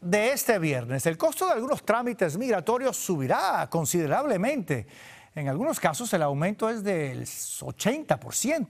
de este viernes, el costo de algunos trámites migratorios subirá considerablemente. En algunos casos el aumento es del 80%.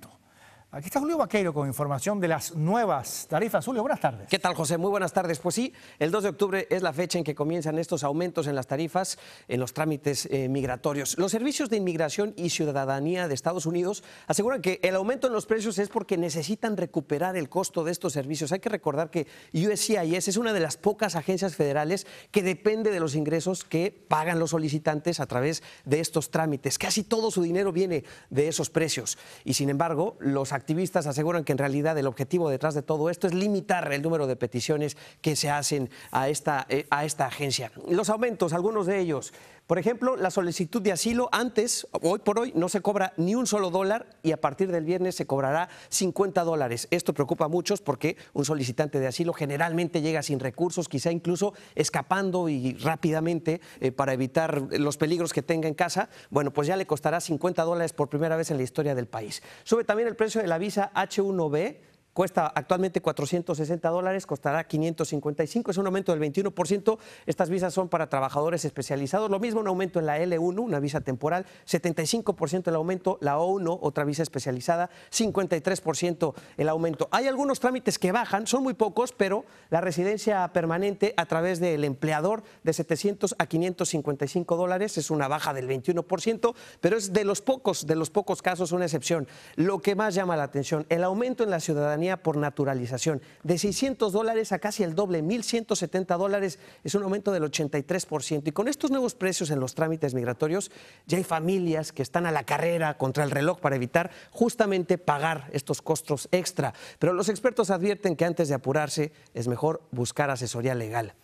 Aquí está Julio Vaqueiro con información de las nuevas tarifas. Julio, buenas tardes. ¿Qué tal, José? Muy buenas tardes. Pues sí, el 2 de octubre es la fecha en que comienzan estos aumentos en las tarifas en los trámites eh, migratorios. Los servicios de inmigración y ciudadanía de Estados Unidos aseguran que el aumento en los precios es porque necesitan recuperar el costo de estos servicios. Hay que recordar que USCIS es una de las pocas agencias federales que depende de los ingresos que pagan los solicitantes a través de estos trámites. Casi todo su dinero viene de esos precios. Y sin embargo, los activistas aseguran que en realidad el objetivo detrás de todo esto es limitar el número de peticiones que se hacen a esta, eh, a esta agencia. Los aumentos, algunos de ellos, por ejemplo, la solicitud de asilo antes, hoy por hoy, no se cobra ni un solo dólar y a partir del viernes se cobrará 50 dólares. Esto preocupa a muchos porque un solicitante de asilo generalmente llega sin recursos, quizá incluso escapando y rápidamente eh, para evitar los peligros que tenga en casa. Bueno, pues ya le costará 50 dólares por primera vez en la historia del país. Sube también el precio de la visa H1B Cuesta actualmente 460 dólares, costará 555, es un aumento del 21%. Estas visas son para trabajadores especializados. Lo mismo un aumento en la L1, una visa temporal, 75% el aumento, la O1, otra visa especializada, 53% el aumento. Hay algunos trámites que bajan, son muy pocos, pero la residencia permanente a través del empleador de 700 a 555 dólares es una baja del 21%, pero es de los pocos, de los pocos casos una excepción. Lo que más llama la atención, el aumento en la ciudadanía por naturalización. De 600 dólares a casi el doble, 1.170 dólares, es un aumento del 83%. Y con estos nuevos precios en los trámites migratorios, ya hay familias que están a la carrera contra el reloj para evitar justamente pagar estos costos extra. Pero los expertos advierten que antes de apurarse es mejor buscar asesoría legal.